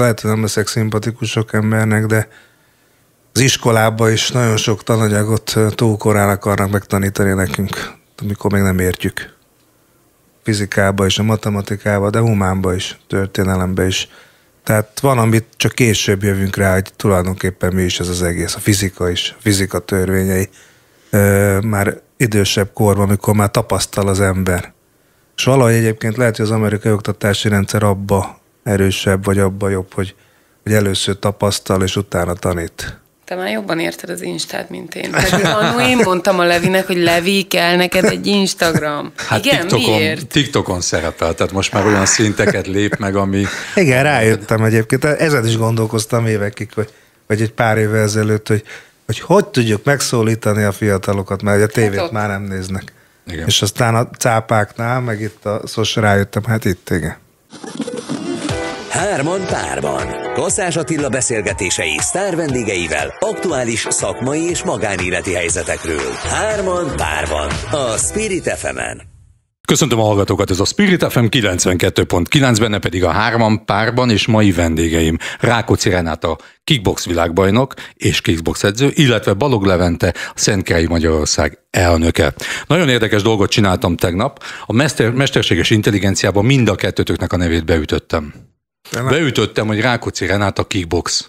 lehet, hogy nem leszek szimpatikus sok embernek, de az iskolába is nagyon sok tananyagot túl korán akarnak megtanítani nekünk, amikor még nem értjük. Fizikába is, a matematikába, de humánba is, történelembe is. Tehát van, amit csak később jövünk rá, hogy tulajdonképpen mi is ez az egész. A fizika is, a fizika törvényei. már idősebb korban, amikor már tapasztal az ember. És valahogy egyébként lehet, hogy az amerikai oktatási rendszer abba erősebb, vagy abban jobb, hogy, hogy először tapasztal, és utána tanít. Te már jobban érted az Instát, mint én. Annó én mondtam a Levinek, hogy Levi, kell neked egy Instagram. Hát Igen, TikTokon, miért? TikTokon szerepel, tehát most már olyan szinteket lép meg, ami... Igen, rájöttem egyébként. Ezen is gondolkoztam évekig, vagy, vagy egy pár évvel ezelőtt, hogy, hogy hogy tudjuk megszólítani a fiatalokat, mert a tévét hát már nem néznek. Igen. És aztán a cápáknál, meg itt a szos szóval rájöttem, hát itt igen. Hárman párban. Kosszás Attila beszélgetései sztár vendégeivel aktuális szakmai és magánéleti helyzetekről. Hárman párban. A Spirit fm -en. Köszöntöm a hallgatókat, ez a Spirit FM 92.9, benne pedig a hárman párban és mai vendégeim Rákóczi Renáta, kickbox világbajnok és kickbox edző, illetve Balog Levente, a Szentkei Magyarország elnöke. Nagyon érdekes dolgot csináltam tegnap, a mester- mesterséges intelligenciában mind a kettőtöknek a nevét beütöttem beütöttem, hogy Rákóczi Renát a kickbox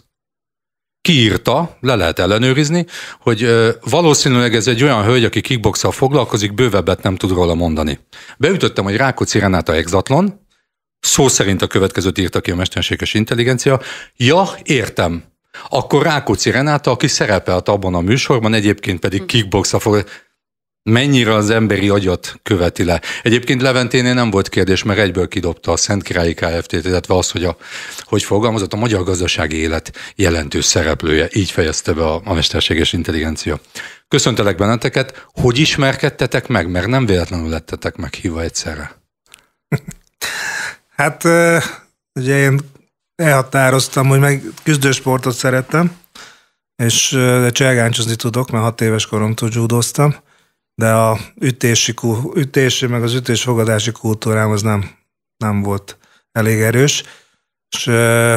kiírta, le lehet ellenőrizni, hogy ö, valószínűleg ez egy olyan hölgy, aki kickboxsal foglalkozik, bővebbet nem tud róla mondani. Beütöttem, hogy Rákóczi a exatlon, szó szerint a következőt írta ki a mesterséges intelligencia. Ja, értem. Akkor Rákóczi Renáta, aki szerepelt abban a műsorban, egyébként pedig hm. kickboxsal fog mennyire az emberi agyat követi le. Egyébként Leventénél nem volt kérdés, mert egyből kidobta a Szent Királyi Kft-t, illetve az, hogy, a, hogy fogalmazott a magyar gazdasági élet jelentős szereplője. Így fejezte be a, a mesterséges intelligencia. Köszöntelek benneteket. Hogy ismerkedtetek meg? Mert nem véletlenül lettetek meghívva egyszerre. Hát ugye én elhatároztam, hogy meg küzdősportot szerettem, és cselgáncsozni tudok, mert hat éves koromtól judoztam de a ütési, ütési meg az ütésfogadási kultúrám az nem, nem volt elég erős. És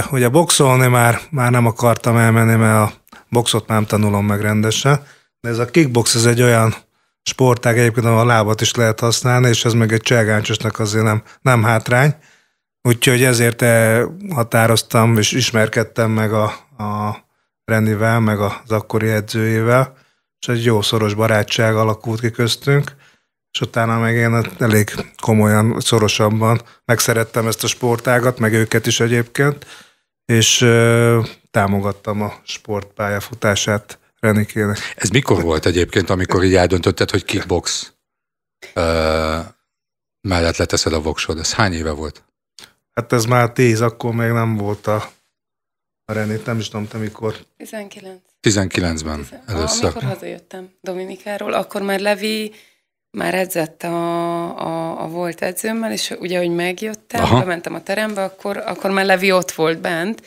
hogy a boxolni már, már nem akartam elmenni, mert a boxot nem tanulom meg rendesen, de ez a kickbox ez egy olyan sportág egyébként, a lábat is lehet használni, és ez meg egy cselgáncsosnak azért nem, nem hátrány. Úgyhogy ezért eh, határoztam és ismerkedtem meg a, a Renivel, meg az akkori edzőjével, és egy jó szoros barátság alakult ki köztünk, és utána meg én elég komolyan, szorosabban megszerettem ezt a sportágat, meg őket is egyébként, és ö, támogattam a sportpályafutását Renikének. Ez mikor volt egyébként, amikor így eldöntötted, hogy kickbox ö, mellett leteszed a voksod? Ez hány éve volt? Hát ez már tíz, akkor még nem volt a, a Renit, nem is tudom, te mikor. 19. 19-ben először. Amikor hazajöttem Dominikáról, akkor már Levi már edzett a, a, a volt edzőmmel, és ugye, hogy megjöttem, Aha. bementem a terembe, akkor, akkor már Levi ott volt bent,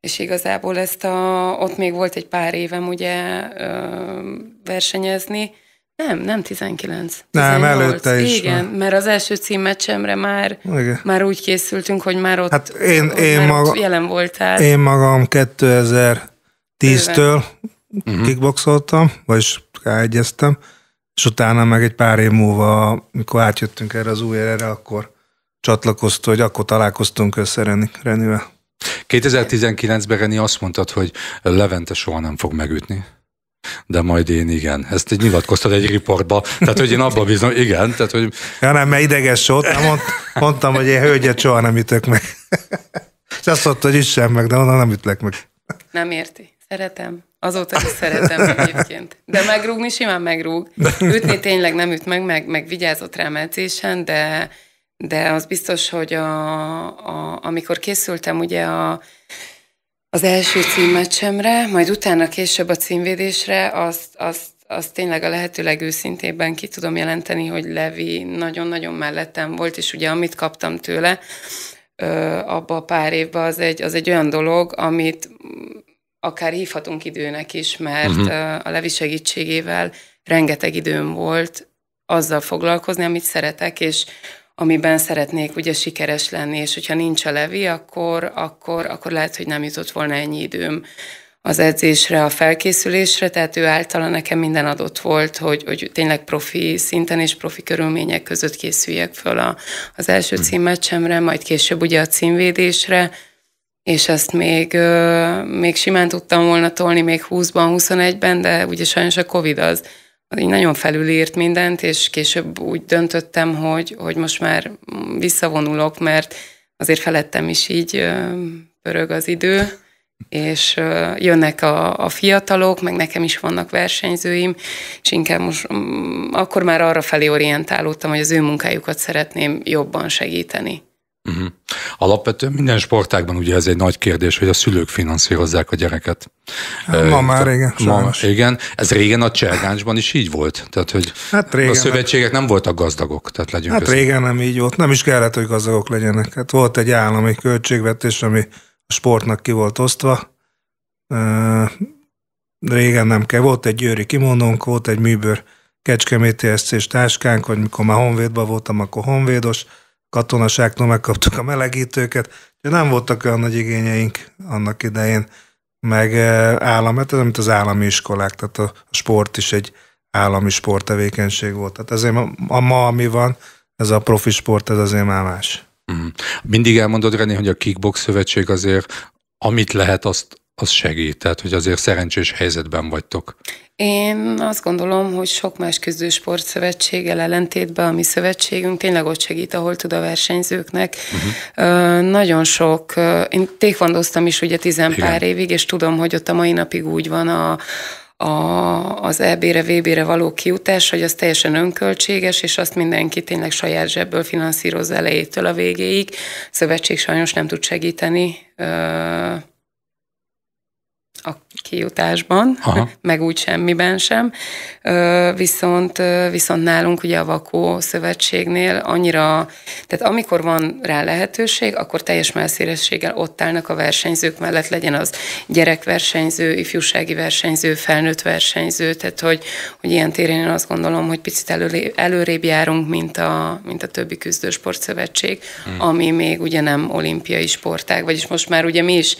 és igazából ezt a, ott még volt egy pár évem ugye ö, versenyezni, nem, nem 19. 18. Nem, előtte is. Igen, van. mert az első címmecsemre már, Igen. már úgy készültünk, hogy már ott, hát én, ott én maga, jelen voltál. Én magam 2000 tíztől uh-huh. kickboxoltam, vagyis ráegyeztem, és utána meg egy pár év múlva, mikor átjöttünk erre az új erre, akkor csatlakoztunk, hogy akkor találkoztunk össze Renivel. 2019-ben Reni azt mondtad, hogy Levente soha nem fog megütni de majd én igen. Ezt egy nyilatkoztad egy riportba, tehát hogy én abban bizony, igen. Tehát, hogy... Ja nem, mert ideges volt, mond, mondtam, hogy én hölgyet soha nem ütök meg. És azt mondta, hogy is sem meg, de onnan nem ütlek meg. Nem érti. Szeretem. Azóta is szeretem egyébként. De megrúgni simán megrúg. Ütni tényleg nem üt meg, meg, meg vigyázott rám edzésen, de, de az biztos, hogy a, a, amikor készültem ugye a, az első címmecsemre, majd utána később a címvédésre, azt, azt, azt tényleg a lehető legőszintébben ki tudom jelenteni, hogy Levi nagyon-nagyon mellettem volt, és ugye amit kaptam tőle, abba a pár évben az egy, az egy olyan dolog, amit akár hívhatunk időnek is, mert uh-huh. a Levi segítségével rengeteg időm volt azzal foglalkozni, amit szeretek, és amiben szeretnék ugye sikeres lenni, és hogyha nincs a Levi, akkor, akkor, akkor lehet, hogy nem jutott volna ennyi időm az edzésre, a felkészülésre, tehát ő általa nekem minden adott volt, hogy, hogy tényleg profi szinten és profi körülmények között készüljek föl a, az első mhm. címmeccsemre, majd később ugye a címvédésre, és ezt még, még simán tudtam volna tolni még 20-ban, 21-ben, de ugye sajnos a Covid az, az így nagyon felülírt mindent, és később úgy döntöttem, hogy, hogy most már visszavonulok, mert azért felettem is így pörög az idő, és jönnek a, a fiatalok, meg nekem is vannak versenyzőim, és inkább most mm, akkor már arra felé orientálódtam, hogy az ő munkájukat szeretném jobban segíteni. Uh-huh. Alapvetően minden sportágban ugye ez egy nagy kérdés, hogy a szülők finanszírozzák a gyereket. Ma már igen, ma, Igen, ez régen a csergáncsban is így volt. Tehát, hogy hát régen, a szövetségek nem voltak gazdagok. Tehát legyünk hát régen nem így volt, nem is kellett, hogy gazdagok legyenek. Hát volt egy állami költségvetés, ami a sportnak ki volt osztva. régen nem kell. Volt egy győri kimondónk, volt egy műbőr kecskeméti és táskánk, hogy mikor már honvédban voltam, akkor honvédos katonaságtól megkaptuk a melegítőket, de nem voltak olyan nagy igényeink annak idején, meg eh, állam, hát ez mint az állami iskolák, tehát a sport is egy állami sporttevékenység volt. Tehát azért a, a ma, ami van, ez a profi sport, ez azért már más. Mm. Mindig elmondod, René, hogy a kickbox szövetség azért amit lehet, azt az segít, tehát hogy azért szerencsés helyzetben vagytok. Én azt gondolom, hogy sok más küzdő sportszövetséggel ellentétben a mi szövetségünk tényleg ott segít, ahol tud a versenyzőknek. Uh-huh. Nagyon sok, én tékvandoztam is ugye tizen pár évig, és tudom, hogy ott a mai napig úgy van a, a, az EB-re, VB-re való kiutás, hogy az teljesen önköltséges, és azt mindenki tényleg saját zsebből finanszírozza elejétől a végéig. A szövetség sajnos nem tud segíteni Ok. kijutásban, Aha. meg úgy semmiben sem. Viszont, viszont nálunk ugye a Vakó Szövetségnél annyira, tehát amikor van rá lehetőség, akkor teljes melszélességgel ott állnak a versenyzők mellett, legyen az gyerekversenyző, ifjúsági versenyző, felnőtt versenyző, tehát hogy, hogy ilyen téren én azt gondolom, hogy picit elő, előrébb járunk, mint a, mint a többi küzdősportszövetség, hmm. ami még ugye nem olimpiai sportág, vagyis most már ugye mi is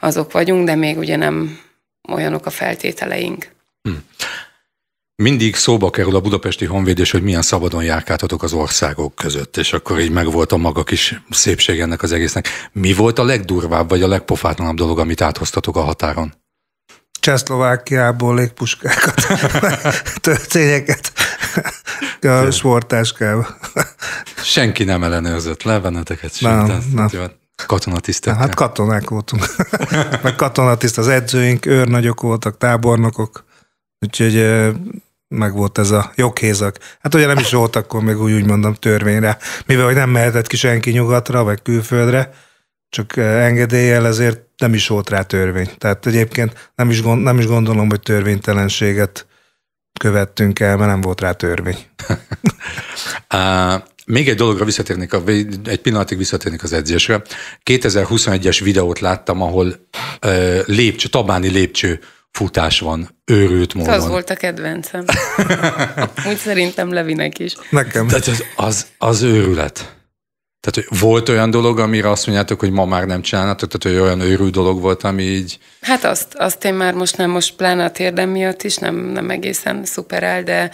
azok vagyunk, de még ugye nem olyanok a feltételeink. Hm. Mindig szóba kerül a budapesti honvédés, hogy milyen szabadon járkáltatok az országok között, és akkor így megvolt a maga kis szépség ennek az egésznek. Mi volt a legdurvább, vagy a legpofátlanabb dolog, amit áthoztatok a határon? Csehszlovákiából légpuskákat, történyeket a sportáskával. Senki nem ellenőrzött le benneteket? Nem, nem. Katonatisztek. Hát katonák voltunk. Meg katonatiszt az edzőink, őrnagyok voltak, tábornokok, úgyhogy meg volt ez a joghézak. Hát ugye nem is volt akkor még úgy, úgy mondom törvényre, mivel hogy nem mehetett ki senki nyugatra, vagy külföldre, csak engedéllyel ezért nem is volt rá törvény. Tehát egyébként nem is, gond, nem is gondolom, hogy törvénytelenséget követtünk el, mert nem volt rá törvény. Még egy dologra visszatérnék, a, egy pillanatig visszatérnék az edzésre. 2021-es videót láttam, ahol uh, lépcső, tabáni lépcső futás van, őrült módon. Az volt a kedvencem. Úgy szerintem Levinek is. Nekem. Tehát az, az, az őrület. Tehát, hogy volt olyan dolog, amire azt mondjátok, hogy ma már nem csinálnátok, tehát, hogy olyan őrű dolog volt, ami így... Hát azt, azt én már most nem, most pláne a térdem miatt is nem, nem egészen szuperál, de,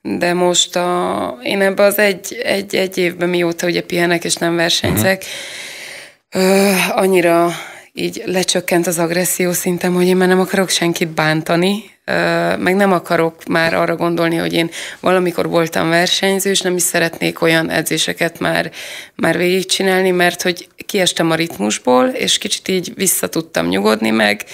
de most a, én ebbe az egy, egy, egy évben mióta ugye pihenek és nem versenyzek, uh-huh. annyira így lecsökkent az agresszió szintem, hogy én már nem akarok senkit bántani, meg nem akarok már arra gondolni, hogy én valamikor voltam versenyző, és nem is szeretnék olyan edzéseket már, már végigcsinálni, mert hogy kiestem a ritmusból, és kicsit így vissza tudtam nyugodni meg,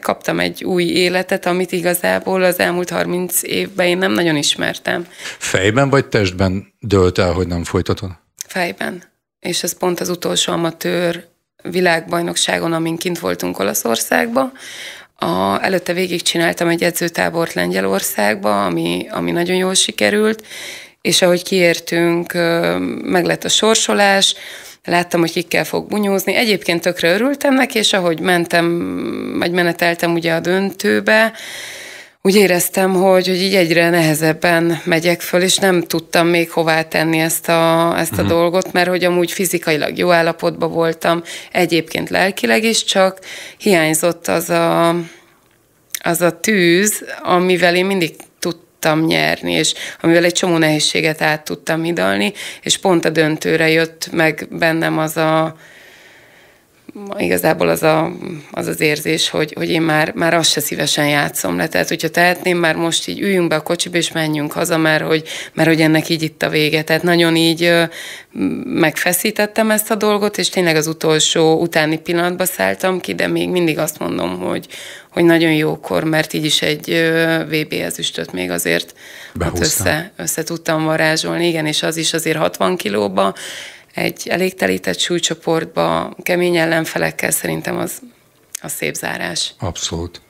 kaptam egy új életet, amit igazából az elmúlt 30 évben én nem nagyon ismertem. Fejben vagy testben dölt el, hogy nem folytatod? Fejben. És ez pont az utolsó amatőr világbajnokságon, amin kint voltunk Olaszországban. a, előtte végig csináltam egy edzőtábort Lengyelországba, ami, ami nagyon jól sikerült, és ahogy kiértünk, meg lett a sorsolás, láttam, hogy kikkel fog bunyózni. Egyébként tökre örültem neki, és ahogy mentem, vagy meneteltem ugye a döntőbe, úgy éreztem, hogy, hogy így egyre nehezebben megyek föl, és nem tudtam még hová tenni ezt a, ezt a uh-huh. dolgot, mert hogy amúgy fizikailag jó állapotban voltam, egyébként lelkileg is, csak hiányzott az a, az a tűz, amivel én mindig tudtam nyerni, és amivel egy csomó nehézséget át tudtam hidalni, és pont a döntőre jött meg bennem az a igazából az, a, az az érzés, hogy, hogy én már, már azt se szívesen játszom le. Tehát, hogyha tehetném, már most így üljünk be a kocsiba, és menjünk haza, mert hogy, mert hogy ennek így itt a vége. Tehát nagyon így megfeszítettem ezt a dolgot, és tényleg az utolsó utáni pillanatba szálltam ki, de még mindig azt mondom, hogy, hogy nagyon jókor, mert így is egy VB ezüstöt még azért ott össze, össze tudtam varázsolni, igen, és az is azért 60 kilóba, egy elég telített súlycsoportba kemény ellenfelekkel szerintem az, a szép zárás. Abszolút.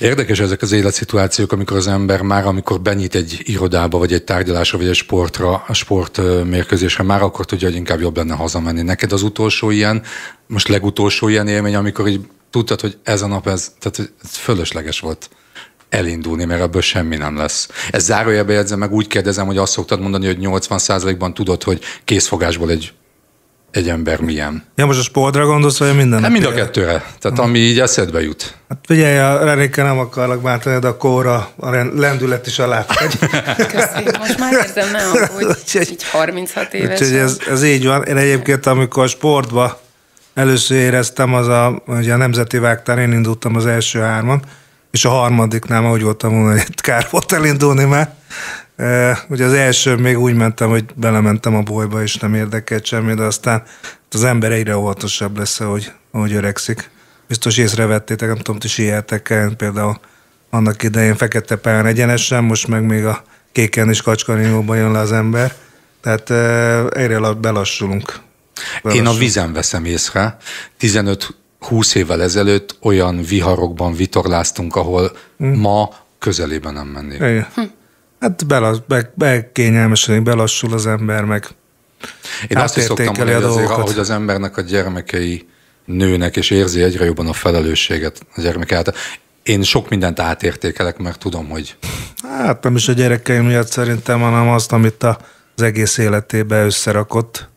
Érdekes ezek az életszituációk, amikor az ember már, amikor benyit egy irodába, vagy egy tárgyalásra, vagy egy sportra, a sportmérkőzésre, már akkor tudja, hogy inkább jobb lenne hazamenni. Neked az utolsó ilyen, most legutolsó ilyen élmény, amikor így tudtad, hogy ez a nap, ez, tehát ez fölösleges volt elindulni, mert ebből semmi nem lesz. Ez zárójelbe jegyzem, meg úgy kérdezem, hogy azt szoktad mondani, hogy 80%-ban tudod, hogy készfogásból egy egy ember milyen. Ja, most a sportra gondolsz, vagy minden? Hát mind a kettőre. Tehát hmm. ami így eszedbe jut. Hát figyelj, a Renéke nem akarlak bántani, de a kóra, a lendület is alá Köszönöm, most már érzem, nem, hogy így 36 éves. Úgyhogy ez, ez, így van. Én egyébként, amikor a sportba először éreztem, az a, ugye a Nemzeti Vágtán én indultam az első hárman, és a harmadiknál már úgy voltam volna, hogy kár volt elindulni mert E, ugye az első még úgy mentem, hogy belementem a bolyba, és nem érdekelt semmi, de aztán hát az ember egyre óvatosabb lesz, ahogy, ahogy öregszik. Biztos észrevettétek, nem tudom, ti síjeltek el, például annak idején fekete pályán egyenesen, most meg még a kéken és kacskaringóban jön le az ember. Tehát e, egyre belassulunk. belassulunk. Én a vizen veszem észre. 15 20 évvel ezelőtt olyan viharokban vitorláztunk, ahol hmm. ma közelében nem mennék. Hm. Hát belaz, be, be belassul az ember, meg Én azt is szoktam mondani, hogy azért, ahogy az embernek a gyermekei nőnek, és érzi egyre jobban a felelősséget a gyermek által. Én sok mindent átértékelek, mert tudom, hogy... Hát nem is a gyerekeim miatt szerintem, hanem azt, amit az egész életébe összerakott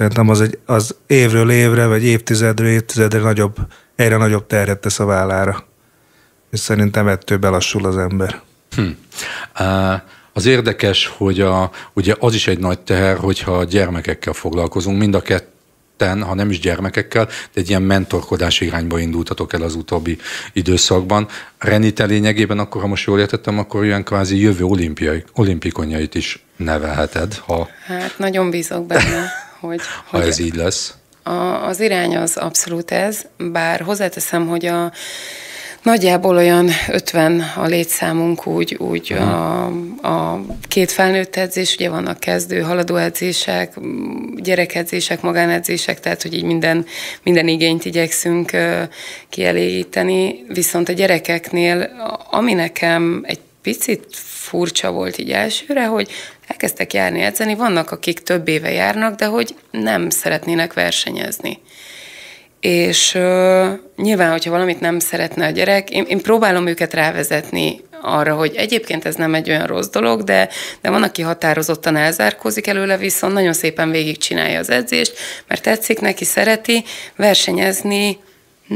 Szerintem az, egy, az évről évre, vagy évtizedről évtizedre nagyobb, egyre nagyobb terhet tesz a vállára. És szerintem ettől belassul az ember. Hm. Uh... Az érdekes, hogy a, ugye az is egy nagy teher, hogyha gyermekekkel foglalkozunk, mind a ketten, ha nem is gyermekekkel, de egy ilyen mentorkodás irányba indultatok el az utóbbi időszakban. Reni, te lényegében akkor, ha most jól értettem, akkor ilyen kvázi jövő olimpiai, olimpikonjait is nevelheted. Ha... Hát nagyon bízok benne. Hogy, ha hogy ez így lesz? A, az irány az abszolút ez, bár hozzáteszem, hogy a Nagyjából olyan 50 a létszámunk úgy, úgy mhm. a, a két felnőtt edzés, ugye vannak kezdő, haladó edzések, gyerekedzések, magánedzések, tehát hogy így minden, minden igényt igyekszünk kielégíteni. Viszont a gyerekeknél, ami nekem egy picit furcsa volt így elsőre, hogy elkezdtek járni edzeni, vannak, akik több éve járnak, de hogy nem szeretnének versenyezni. És uh, nyilván, hogyha valamit nem szeretne a gyerek, én, én próbálom őket rávezetni arra, hogy egyébként ez nem egy olyan rossz dolog, de, de van, aki határozottan elzárkózik előle, viszont nagyon szépen végigcsinálja az edzést, mert tetszik neki, szereti versenyezni,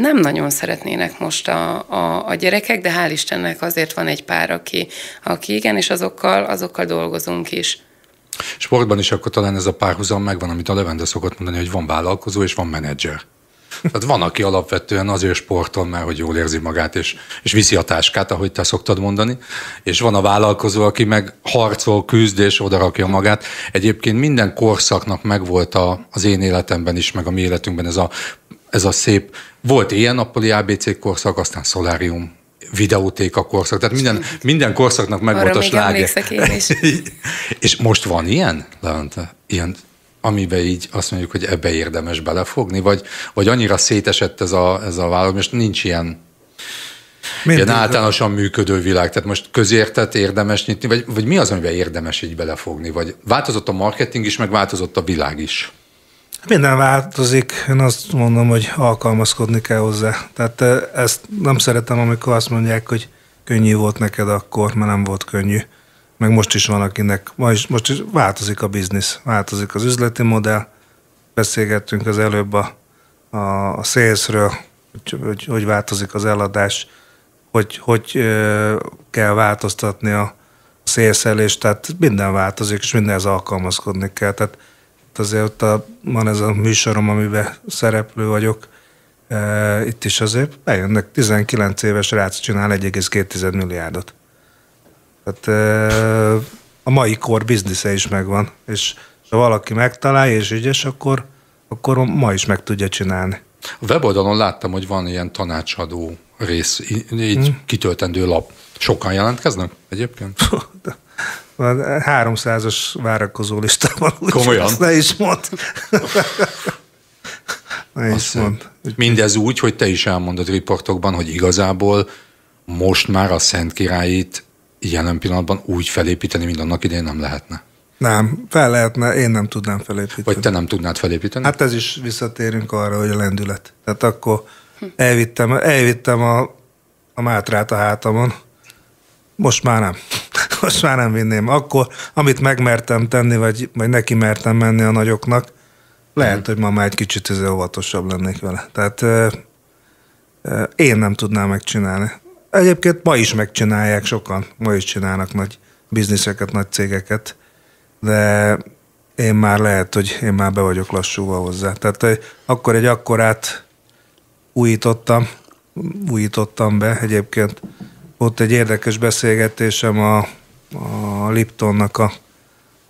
nem nagyon szeretnének most a, a, a gyerekek, de hál' Istennek azért van egy pár, aki, aki igen, és azokkal, azokkal dolgozunk is. Sportban is akkor talán ez a párhuzam megvan, amit a Levende szokott mondani, hogy van vállalkozó és van menedzser. Tehát van, aki alapvetően azért sportol, mert hogy jól érzi magát, és, és viszi a táskát, ahogy te szoktad mondani, és van a vállalkozó, aki meg harcol, küzd, és odarakja magát. Egyébként minden korszaknak megvolt a, az én életemben is, meg a mi életünkben ez a ez a szép, volt ilyen nappali ABC korszak, aztán szolárium videótéka korszak, tehát minden, minden korszaknak meg volt a sláger. És most van ilyen, Leonte? Ilyen, amiben így azt mondjuk, hogy ebbe érdemes belefogni, vagy, vagy annyira szétesett ez a, ez a vállalat, most nincs ilyen Mind ilyen általánosan működő világ. Tehát most közértet érdemes nyitni, vagy, vagy mi az, amiben érdemes így belefogni? Vagy változott a marketing is, meg változott a világ is. Minden változik, én azt mondom, hogy alkalmazkodni kell hozzá. Tehát eh, ezt nem szeretem, amikor azt mondják, hogy könnyű volt neked akkor, mert nem volt könnyű. Meg most is van, akinek, most, most is változik a biznisz, változik az üzleti modell. Beszélgettünk az előbb a, a, a szélszről, hogy, hogy, hogy változik az eladás, hogy, hogy ö, eh, kell változtatni a szélszelést, tehát minden változik, és mindenhez alkalmazkodni kell. Tehát itt azért ott a, van ez a műsorom, amiben szereplő vagyok, e, itt is azért bejönnek, 19 éves rác csinál 1,2 milliárdot. Tehát e, a mai kor biznisze is megvan, és ha valaki megtalálja és ügyes, akkor, akkor ma is meg tudja csinálni. A weboldalon láttam, hogy van ilyen tanácsadó rész, így hmm. kitöltendő lap. Sokan jelentkeznek egyébként? várakozó lista van. Úgy Komolyan? ne is mond. ne is mond. Mindez úgy, hogy te is elmondod riportokban, hogy igazából most már a Szent Királyit jelen pillanatban úgy felépíteni, mint annak idején nem lehetne. Nem, fel lehetne, én nem tudnám felépíteni. Vagy te nem tudnád felépíteni? Hát ez is visszatérünk arra, hogy a lendület. Tehát akkor elvittem, elvittem a, a mátrát a hátamon, most már nem. most már nem vinném. Akkor, amit megmertem tenni, vagy, vagy neki mertem menni a nagyoknak, lehet, hmm. hogy ma már egy kicsit óvatosabb lennék vele. Tehát én nem tudnám megcsinálni. Egyébként ma is megcsinálják sokan, ma is csinálnak nagy bizniszeket, nagy cégeket, de én már lehet, hogy én már be vagyok lassúval hozzá. Tehát akkor egy akkorát újítottam, újítottam be egyébként, volt egy érdekes beszélgetésem a, a Liptonnak a,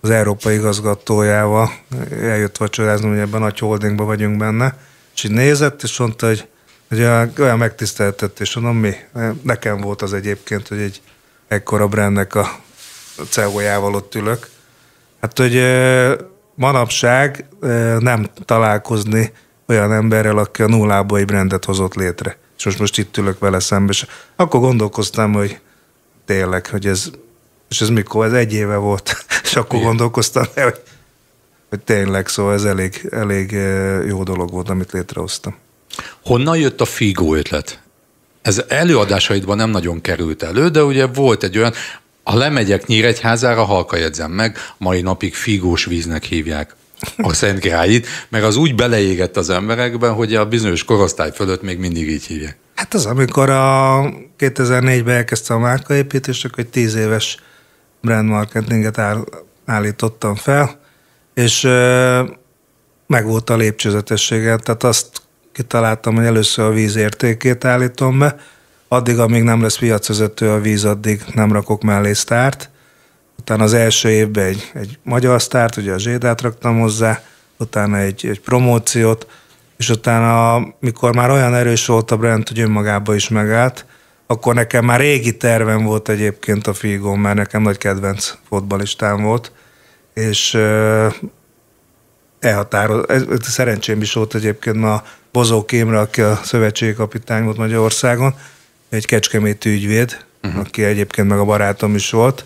az európai igazgatójával, eljött vacsorázni, hogy ebben a nagy holdingban vagyunk benne, és így nézett, és mondta, hogy, hogy olyan és mondom, mi? Nekem volt az egyébként, hogy egy ekkora brandnek a CEO-jával ott ülök. Hát, hogy manapság nem találkozni olyan emberrel, aki a nullából egy brendet hozott létre és most, most itt ülök vele szembe, és akkor gondolkoztam, hogy tényleg, hogy ez, és ez mikor, ez egy éve volt, és akkor Igen. gondolkoztam hogy, hogy tényleg, szóval ez elég, elég eh, jó dolog volt, amit létrehoztam. Honnan jött a figó ötlet? Ez előadásaidban nem nagyon került elő, de ugye volt egy olyan, ha lemegyek Nyíregyházára, halka jegyzem meg, mai napig figós víznek hívják a Szent Királyit, meg az úgy beleégett az emberekben, hogy a bizonyos korosztály fölött még mindig így hívják. Hát az, amikor a 2004-ben elkezdte a márkaépítést, akkor egy tíz éves brand marketinget állítottam fel, és meg volt a lépcsőzetessége, tehát azt kitaláltam, hogy először a víz értékét állítom be, addig, amíg nem lesz piacvezető a víz, addig nem rakok mellé sztárt, utána az első évben egy, egy magyar sztárt, ugye a Zsédát raktam hozzá, utána egy, egy promóciót, és utána, mikor már olyan erős volt a brand, hogy önmagába is megállt, akkor nekem már régi tervem volt egyébként a figo mert nekem nagy kedvenc fotbalistám volt, és elhatározott. Ez, ez szerencsém is volt egyébként a Bozó Kémre, aki a szövetségi kapitány volt Magyarországon, egy kecskemét ügyvéd, uh-huh. aki egyébként meg a barátom is volt,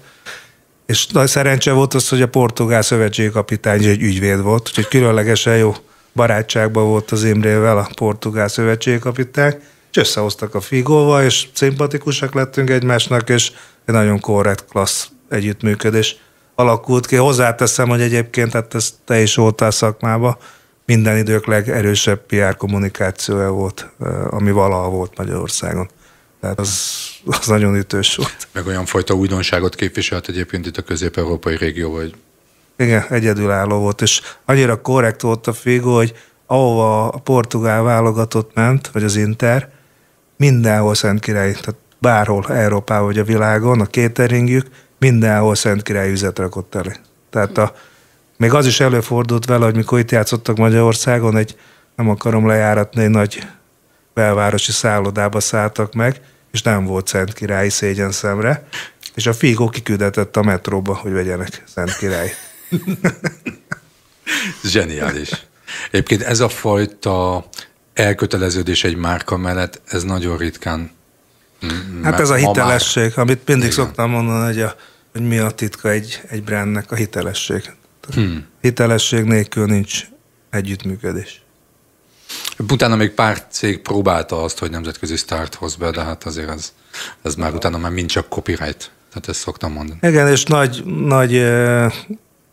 és nagy szerencse volt az, hogy a portugál szövetségi kapitány egy ügyvéd volt, úgyhogy különlegesen jó barátságban volt az Imrével a portugál szövetségi kapitány, és összehoztak a Figóval, és szimpatikusak lettünk egymásnak, és egy nagyon korrekt, klassz együttműködés alakult ki. Hozzáteszem, hogy egyébként, hát ez te is voltál szakmába, minden idők legerősebb PR kommunikációja volt, eh, ami valaha volt Magyarországon. Tehát az, az nagyon ütős volt. Meg olyan fajta újdonságot képviselt egyébként itt a közép-európai régió, vagy? Igen, egyedülálló volt, és annyira korrekt volt a Figo, hogy ahova a portugál válogatott ment, vagy az Inter, mindenhol Szentkirály, tehát bárhol Európában vagy a világon, a cateringük, mindenhol Szentkirály üzet rakott elé. Tehát a, még az is előfordult vele, hogy mikor itt játszottak Magyarországon, egy, nem akarom lejáratni, egy nagy belvárosi szállodába szálltak meg, és nem volt Szent Királyi szégyen szemre, és a Figo kiküldetett a metróba, hogy vegyenek Szent Király. Zseniális. Egyébként ez a fajta elköteleződés egy márka mellett, ez nagyon ritkán. Hát ez a hitelesség, már... amit mindig Igen. szoktam mondani, hogy, a, hogy mi a titka egy, egy brandnek, a hitelesség. Hmm. Hitelesség nélkül nincs együttműködés. Utána még pár cég próbálta azt, hogy nemzetközi start hoz be, de hát azért ez, ez már utána már mind csak copyright. Tehát ezt szoktam mondani. Igen, és nagy, nagy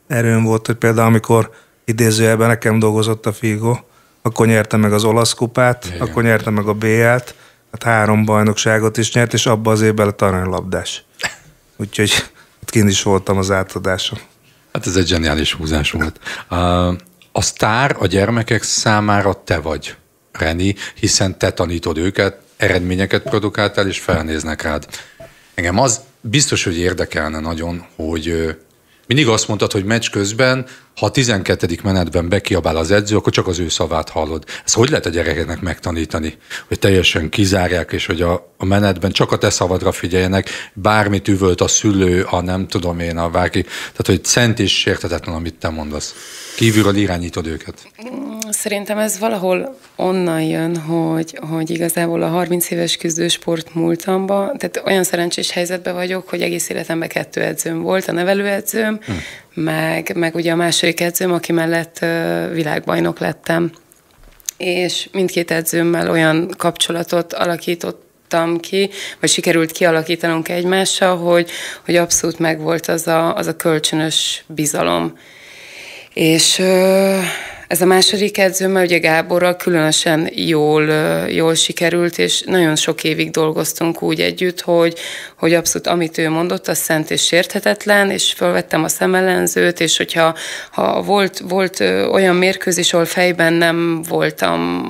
erőm volt, hogy például amikor idézőjelben nekem dolgozott a Figo, akkor nyerte meg az olasz kupát, Igen. akkor nyerte meg a BL-t, hát három bajnokságot is nyert, és abban az évben lett aranylabdás. Úgyhogy ott hát kint is voltam az átadáson. Hát ez egy zseniális húzás volt. Uh, a sztár a gyermekek számára te vagy, Reni, hiszen te tanítod őket, eredményeket produkáltál, és felnéznek rád. Engem az biztos, hogy érdekelne nagyon, hogy mindig azt mondtad, hogy meccs közben, ha a 12. menetben bekiabál az edző, akkor csak az ő szavát hallod. Ez hogy lehet a gyerekeknek megtanítani? Hogy teljesen kizárják, és hogy a, a menetben csak a te szavadra figyeljenek, bármit üvölt a szülő, a nem tudom én, a bárki. Tehát, hogy szent és sértetetlen, amit te mondasz. Kívülről irányítod őket. Szerintem ez valahol onnan jön, hogy, hogy igazából a 30 éves küzdősport múltamba, tehát olyan szerencsés helyzetben vagyok, hogy egész életemben kettő edzőm volt, a nevelőedzőm, hm. meg, meg ugye a második edzőm, aki mellett világbajnok lettem. És mindkét edzőmmel olyan kapcsolatot alakított alakítottam ki, vagy sikerült kialakítanunk egymással, hogy, hogy abszolút megvolt az a, az a kölcsönös bizalom. És ö- ez a második mert ugye Gáborral különösen jól, jól sikerült, és nagyon sok évig dolgoztunk úgy együtt, hogy, hogy abszolút amit ő mondott, az szent és sérthetetlen, és felvettem a szemellenzőt, és hogyha ha volt, volt olyan mérkőzés, ahol fejben nem voltam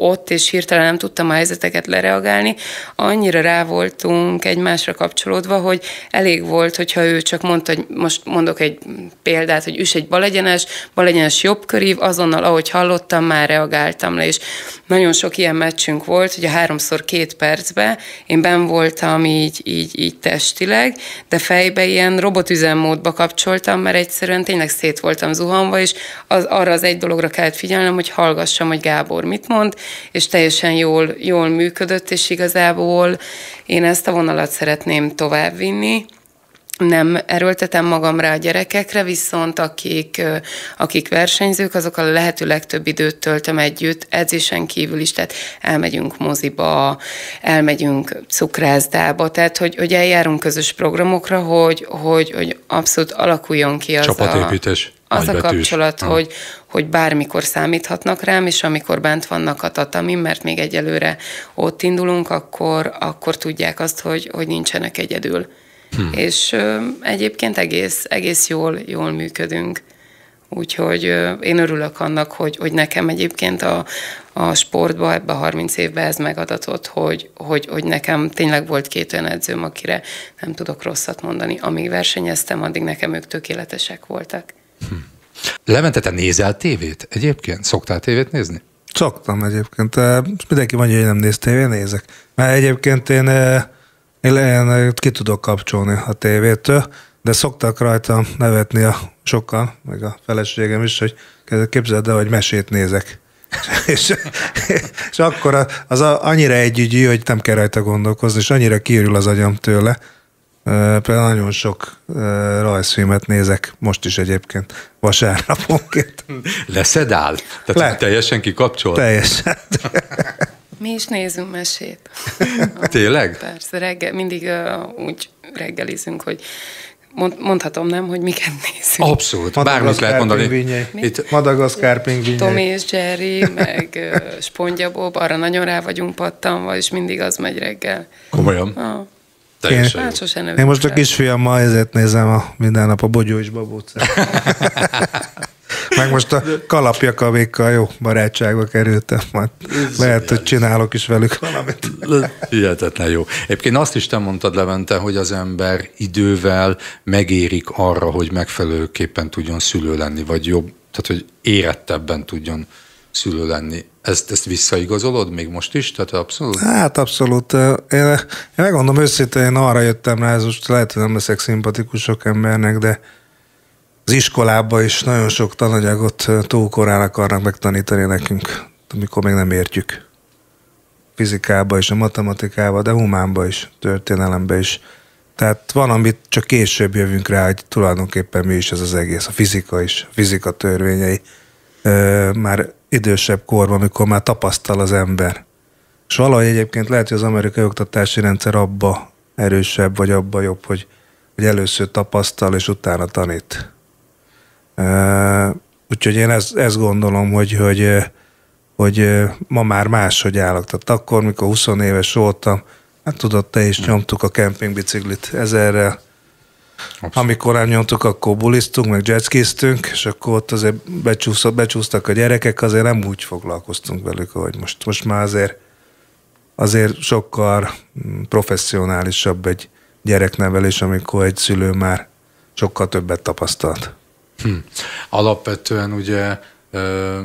ott, és hirtelen nem tudtam a helyzeteket lereagálni. Annyira rá voltunk egymásra kapcsolódva, hogy elég volt, hogyha ő csak mondta, hogy most mondok egy példát, hogy üs egy balegyenes, balegyenes jobbkörív, azonnal, ahogy hallottam, már reagáltam le, és nagyon sok ilyen meccsünk volt, hogy a háromszor két percbe én ben voltam így, így, így testileg, de fejbe ilyen robotüzemmódba kapcsoltam, mert egyszerűen tényleg szét voltam zuhanva, és az, arra az egy dologra kellett figyelnem, hogy hallgassam, hogy Gábor mit mond, és teljesen jól, jól működött, és igazából én ezt a vonalat szeretném továbbvinni nem erőltetem magam rá a gyerekekre, viszont akik, akik versenyzők, azokkal a lehető legtöbb időt töltöm együtt, edzésen kívül is, tehát elmegyünk moziba, elmegyünk cukrászdába, tehát hogy, hogy eljárunk közös programokra, hogy, hogy, hogy abszolút alakuljon ki az Csapatépítés. A, az a kapcsolat, hogy, hogy bármikor számíthatnak rám, és amikor bent vannak a tatamin, mert még egyelőre ott indulunk, akkor, akkor tudják azt, hogy, hogy nincsenek egyedül. Hmm. És ö, egyébként egész, egész jól, jól működünk. Úgyhogy ö, én örülök annak, hogy, hogy nekem egyébként a, a sportban ebbe a 30 évben ez megadatott, hogy, hogy, hogy nekem tényleg volt két olyan edzőm, akire nem tudok rosszat mondani. Amíg versenyeztem, addig nekem ők tökéletesek voltak. Hmm. Levente, te nézel tévét egyébként? Szoktál tévét nézni? Szoktam egyébként. Mindenki mondja, hogy nem néz tévét, nézek. Mert egyébként én, eh, én, én eh, ki tudok kapcsolni a tévétől, de szoktak rajta nevetni a sokan, meg a feleségem is, hogy képzeld el, hogy mesét nézek. és, és akkor az annyira együgyű, hogy nem kell rajta gondolkozni, és annyira kiürül az agyam tőle, Például nagyon sok rajzfilmet nézek most is egyébként vasárnaponként. áll? Tehát Le. teljesen kikapcsol? Teljesen. Mi is nézünk mesét. Tényleg? Persze, reggel, mindig uh, úgy reggelizünk, hogy mondhatom, nem, hogy miket nézünk. Abszolút, bármit lehet mondani. Itt... Madagaszkár pingvinyei. Tomi és Jerry, meg uh, Spongyabob, arra nagyon rá vagyunk pattanva, és mindig az megy reggel. Komolyan? Ah. Teljesen én, hát, én most a ma ezért nézem a, minden nap a Bogyó és Babóc. Meg most a kavékkal jó barátságba kerültem, majd Ez lehet, hogy csinálok is velük valamit. Hihetetlen jó. Egyébként azt is te mondtad, Levente, hogy az ember idővel megérik arra, hogy megfelelőképpen tudjon szülő lenni, vagy jobb, tehát hogy érettebben tudjon szülő lenni. Ezt, ezt visszaigazolod még most is? Tehát abszolút? Hát abszolút. Én, én megmondom őszintén, én arra jöttem rá, ez most lehet, hogy nem leszek szimpatikus sok embernek, de az iskolában is nagyon sok tananyagot túl korán akarnak megtanítani nekünk, amikor még nem értjük. Fizikába is, a matematikába, de humánba is, történelembe is. Tehát van, amit csak később jövünk rá, hogy tulajdonképpen mi is ez az egész, a fizika is, a fizika törvényei. Már idősebb korban, amikor már tapasztal az ember. És valahogy egyébként lehet, hogy az amerikai oktatási rendszer abba erősebb, vagy abba jobb, hogy, hogy először tapasztal, és utána tanít. Úgyhogy én ezt, ezt gondolom, hogy, hogy, hogy ma már máshogy állok. Tehát akkor, mikor 20 éves voltam, hát tudod, te is hm. nyomtuk a kempingbiciklit ezerrel, Abszett. Amikor elnyomtuk akkor bulisztunk, meg jazzkéztünk, és akkor ott azért becsúszott, becsúsztak a gyerekek, azért nem úgy foglalkoztunk velük, ahogy most. Most már azért, azért sokkal mm, professzionálisabb egy gyereknevelés, amikor egy szülő már sokkal többet tapasztalt. Hm. Alapvetően ugye ö,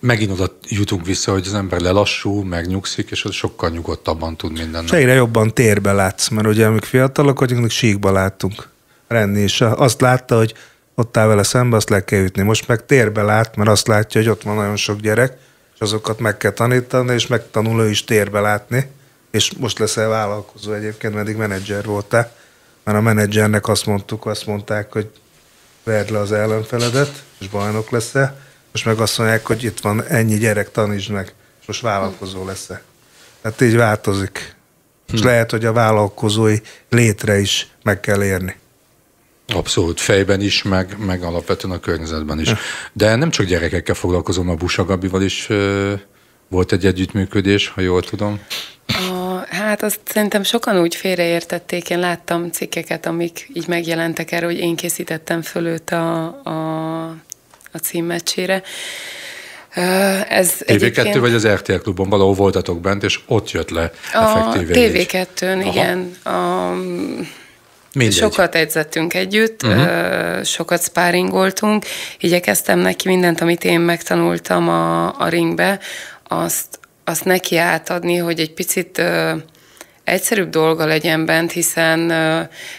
megint oda jutunk vissza, hogy az ember lelassul, megnyugszik, és az sokkal nyugodtabban tud minden. egyre jobban térbe látsz, mert ugye amik fiatalok vagyunk, síkba láttunk renni, és azt látta, hogy ott áll vele szembe, azt le kell ütni. Most meg térbe lát, mert azt látja, hogy ott van nagyon sok gyerek, és azokat meg kell tanítani, és megtanul ő is térbe látni, és most leszel vállalkozó egyébként, meddig menedzser voltál, mert a menedzsernek azt mondtuk, azt mondták, hogy verd le az ellenfeledet, és bajnok leszel, most meg azt mondják, hogy itt van ennyi gyerek, tanítsd meg, és most vállalkozó leszel. Tehát így változik. És hm. lehet, hogy a vállalkozói létre is meg kell érni. Abszolút, fejben is, meg, meg alapvetően a környezetben is. De nem csak gyerekekkel foglalkozom, a Busa Gabival is ö, volt egy együttműködés, ha jól tudom. A, hát azt szerintem sokan úgy félreértették. Én láttam cikkeket, amik így megjelentek erről, hogy én készítettem föl őt a, a, a címmecsére. Ez TV2 egyébként... vagy az RTL klubon valahol voltatok bent, és ott jött le a effektíve. TV2-n, igen. A Mindegy. Sokat edzettünk együtt, uh-huh. sokat spáringoltunk, igyekeztem neki mindent, amit én megtanultam a, a ringbe, azt, azt neki átadni, hogy egy picit egyszerűbb dolga legyen bent, hiszen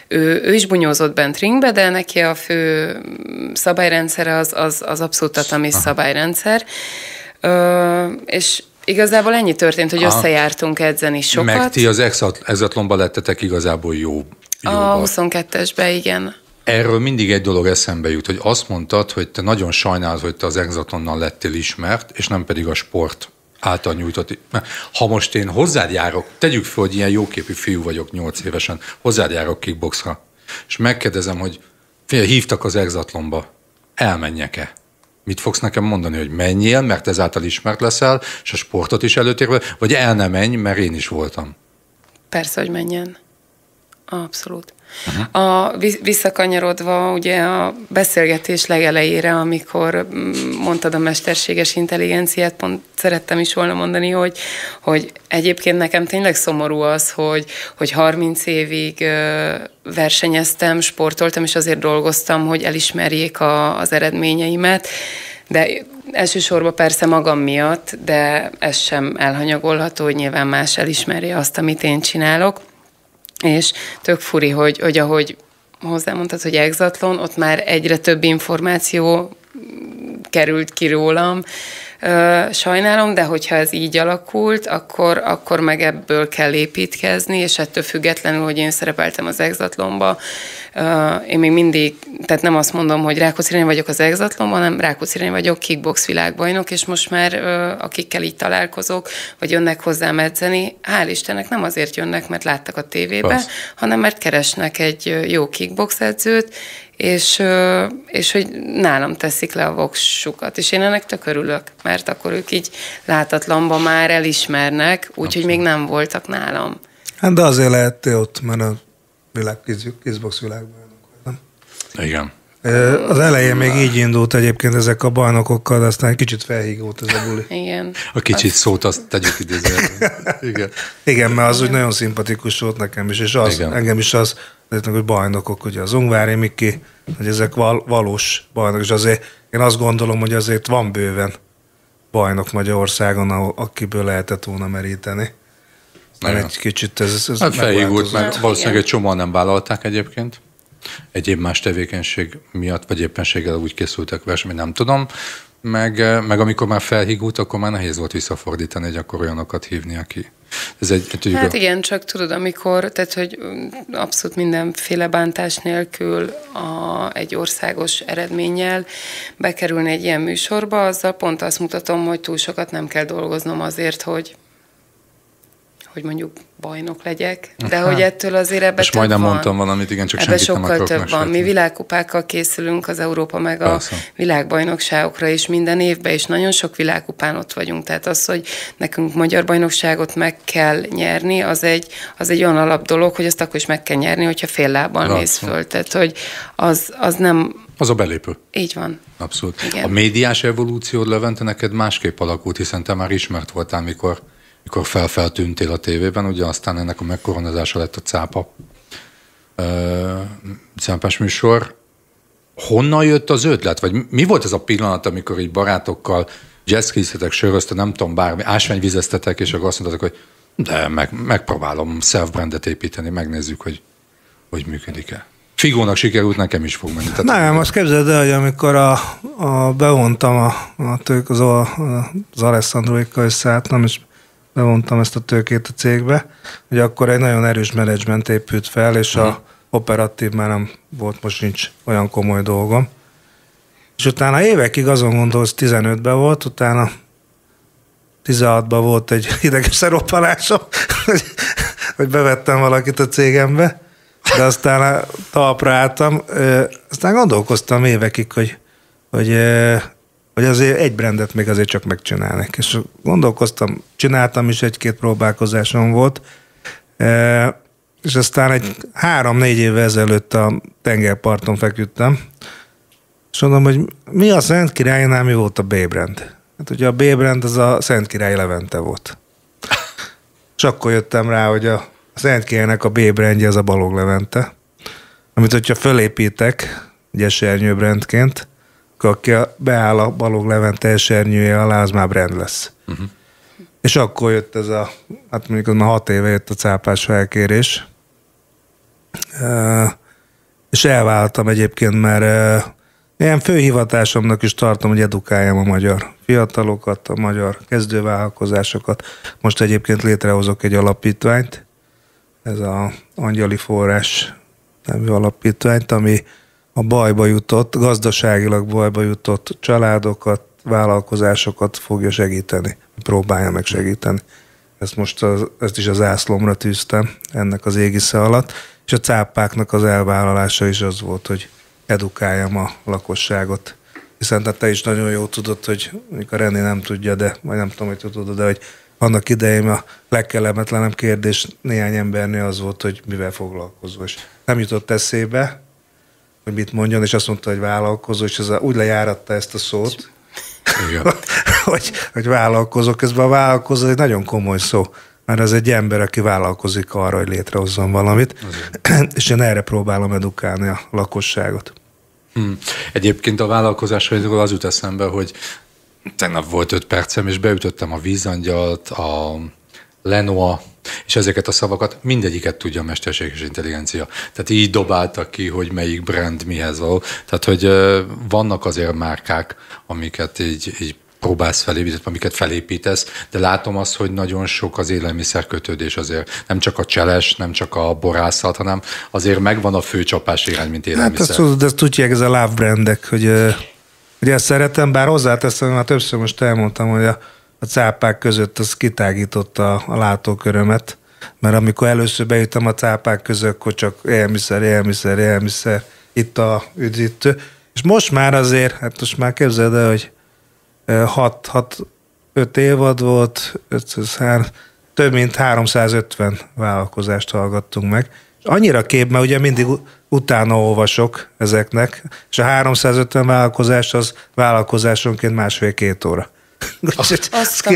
ő, ő is bunyózott bent ringbe, de neki a fő mm, szabályrendszere az, az, az abszolút tatami szabályrendszer. Ö, és igazából ennyi történt, hogy Aha. összejártunk edzeni sokat. Meg ti az exatlomba lettetek igazából jó a 22-esbe, igen. Erről mindig egy dolog eszembe jut, hogy azt mondtad, hogy te nagyon sajnálod, hogy te az Exatonnal lettél ismert, és nem pedig a sport által nyújtott. Ha most én hozzád járok, tegyük fel, hogy ilyen jóképű fiú vagyok 8 évesen, hozzád járok kickboxra, és megkérdezem, hogy figyelj, hívtak az Exatlonba, elmenjek-e? Mit fogsz nekem mondani, hogy menjél, mert ezáltal ismert leszel, és a sportot is előtérve, vagy el ne menj, mert én is voltam? Persze, hogy menjen. Abszolút. A, visszakanyarodva ugye a beszélgetés legelejére, amikor mm, mondtad a mesterséges intelligenciát, pont szerettem is volna mondani, hogy, hogy egyébként nekem tényleg szomorú az, hogy, hogy 30 évig versenyeztem, sportoltam, és azért dolgoztam, hogy elismerjék a, az eredményeimet, de elsősorban persze magam miatt, de ez sem elhanyagolható, hogy nyilván más elismeri azt, amit én csinálok és tök furi, hogy, hogy ahogy hozzámondtad, hogy egzatlon, ott már egyre több információ került ki rólam. Sajnálom, de hogyha ez így alakult, akkor, akkor meg ebből kell építkezni, és ettől függetlenül, hogy én szerepeltem az egzatlomba, én még mindig, tehát nem azt mondom, hogy Rákóczi René vagyok az exatlon, hanem Rákóczi René vagyok kickbox világbajnok, és most már akikkel így találkozok, vagy jönnek hozzám edzeni, hál' Istennek nem azért jönnek, mert láttak a tévébe, Basz. hanem mert keresnek egy jó kickbox edzőt, és, és hogy nálam teszik le a voksukat. És én ennek tök örülök, mert akkor ők így látatlanban már elismernek, úgyhogy még nem voltak nálam. Hát de azért lehet ott, mert a világ, kézbox világbajnok Igen. Az elején még így indult egyébként ezek a bajnokokkal, de aztán kicsit felhígult ez a buli. Igen. A kicsit szót azt tegyük idézőjelben. Igen. Igen, mert az úgy nagyon szimpatikus volt nekem is, és az, Igen. engem is az, hogy bajnokok, ugye az Ungvári Miki, hogy ezek val, valós bajnok, és azért én azt gondolom, hogy azért van bőven bajnok Magyarországon, akiből lehetett volna meríteni. Mert Nem egy kicsit ez, ez hát feljégult, mert hát valószínűleg egy csomóan nem vállalták egyébként. Egyéb más tevékenység miatt, vagy éppenséggel úgy készültek verseny, nem tudom. Meg, eh, meg amikor már felhigult, akkor már nehéz volt visszafordítani, egy akkor olyanokat hívni, aki ez egy, egy hát a... Hát igen, csak tudod, amikor, tehát hogy mm, abszolút mindenféle bántás nélkül a, egy országos eredménnyel bekerülni egy ilyen műsorba, azzal pont azt mutatom, hogy túl sokat nem kell dolgoznom azért, hogy hogy mondjuk bajnok legyek, de hogy ettől azért ebben. És majdnem van. mondtam valamit, igen, csak ebbe sokkal nem több van. Mi világkupákkal készülünk az Európa meg a Persze. világbajnokságokra is minden évben, és nagyon sok világkupán ott vagyunk. Tehát az, hogy nekünk magyar bajnokságot meg kell nyerni, az egy, az egy olyan alap dolog, hogy azt akkor is meg kell nyerni, hogyha fél lábbal mész föl. Tehát, hogy az, az nem, az a belépő. Így van. Abszolút. Igen. A médiás evolúció Levente neked másképp alakult, hiszen te már ismert voltál, mikor mikor felfeltűntél a tévében, ugye aztán ennek a megkoronázása lett a cápa ö, cápás műsor. Honnan jött az ötlet? Vagy mi volt ez a pillanat, amikor így barátokkal jazzkíztetek, sörözte, nem tudom, bármi, ásványvizeztetek, és akkor azt mondtatok, hogy de meg, megpróbálom self-brandet építeni, megnézzük, hogy hogy működik-e. Figónak sikerült, nekem is fog menni. Tehát nem, most képzeld el, hogy amikor a, a bevontam a, a tők, az, a, az Alessandro összeállt, nem is bevontam ezt a tőkét a cégbe, hogy akkor egy nagyon erős menedzsment épült fel, és uh-huh. a mhm. operatív már nem volt, most nincs olyan komoly dolgom. És utána évekig azon gondolsz, 15-ben volt, utána 16-ban volt egy ideges roppanásom, hogy, hogy bevettem valakit a cégembe, de aztán talpra álltam. Aztán gondolkoztam évekig, hogy, hogy hogy azért egy brandet még azért csak megcsinálnak. És gondolkoztam, csináltam is, egy-két próbálkozásom volt, e, és aztán egy három-négy éve ezelőtt a tengerparton feküdtem, és mondom, hogy mi a Szent Királynál mi volt a B-brand? Hát ugye a B-brand az a Szent Király Levente volt. És akkor jöttem rá, hogy a Szent Királynek a B-brandje az a Balog Levente, amit hogyha fölépítek, egy esernyőbrendként, aki beáll a Balog Levente esernyője alá, az már brand lesz. Uh-huh. És akkor jött ez a, hát mondjuk az már hat éve jött a cápás felkérés. Uh, és elváltam egyébként, mert uh, ilyen főhivatásomnak is tartom, hogy edukáljam a magyar fiatalokat, a magyar kezdővállalkozásokat. Most egyébként létrehozok egy alapítványt, ez a Angyali Forrás nevű alapítványt, ami a bajba jutott, gazdaságilag bajba jutott családokat, vállalkozásokat fogja segíteni, próbálja meg segíteni. Ezt most az, ezt is az ászlomra tűztem ennek az égisze alatt, és a cápáknak az elvállalása is az volt, hogy edukáljam a lakosságot. Hiszen tehát te is nagyon jól tudod, hogy a René nem tudja, de majd nem tudom, hogy tudod, de hogy annak idején a legkellemetlenebb kérdés néhány embernél az volt, hogy mivel foglalkozol. És nem jutott eszébe, hogy mit mondjon, és azt mondta, hogy vállalkozó, és ez a, úgy lejáratta ezt a szót, Igen. hogy, hogy vállalkozó. Közben a vállalkozó egy nagyon komoly szó, mert az egy ember, aki vállalkozik arra, hogy létrehozzon valamit, Azért. és én erre próbálom edukálni a lakosságot. Hmm. Egyébként a vállalkozásról az jut eszembe, hogy tegnap volt öt percem, és beütöttem a vízangyalt, a Lenoa és ezeket a szavakat mindegyiket tudja a mesterséges intelligencia. Tehát így dobáltak ki, hogy melyik brand mihez való. Tehát, hogy vannak azért márkák, amiket így, így próbálsz felépíteni, amiket felépítesz, de látom azt, hogy nagyon sok az élelmiszer kötődés azért. Nem csak a cseles, nem csak a borászat, hanem azért megvan a fő csapás irány, mint élelmiszer. Hát azt de ezt tudják ez a love brandek, hogy, hogy ezt szeretem, bár hozzáteszem, már többször most elmondtam, hogy a, a cápák között az kitágította a látókörömet, mert amikor először bejöttem a cápák között, akkor csak élmiszer, élmiszer, élmiszer, itt a üdítő. És most már azért, hát most már képzeld el, hogy 6-5 évad volt, 503, több mint 350 vállalkozást hallgattunk meg. És annyira kép, mert ugye mindig utána olvasok ezeknek, és a 350 vállalkozás az vállalkozásonként másfél-két óra azt, azt, ki,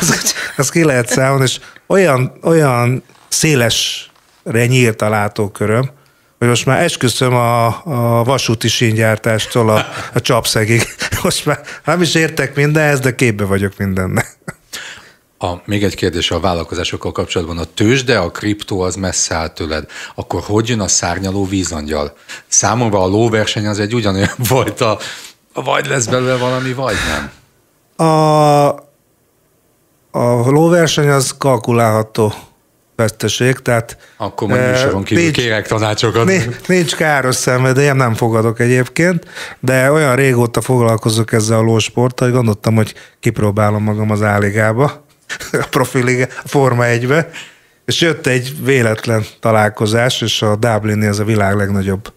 azt, azt ki lehet számolni, és olyan, olyan szélesre nyílt a látóköröm, hogy most már esküszöm a, a vasúti síngyártástól a, a csapszegig. Most már nem is értek mindenhez, de képbe vagyok mindennek. A, még egy kérdés a vállalkozásokkal kapcsolatban. A tőzsde, a kriptó az messze áll tőled. Akkor hogy jön a szárnyaló vízangyal? Számomra a lóverseny az egy ugyanolyan volt a, a vagy lesz belőle valami, vagy nem. A, a lóverseny az kalkulálható veszteség, tehát... Akkor majd e, eh, van kívül, nincs, kérek tanácsokat. Nincs, nincs káros szenvedélyem, nem fogadok egyébként, de olyan régóta foglalkozok ezzel a lósporttal, hogy gondoltam, hogy kipróbálom magam az áligába, a profilig, a Forma egybe és jött egy véletlen találkozás, és a Dublini ez a világ legnagyobb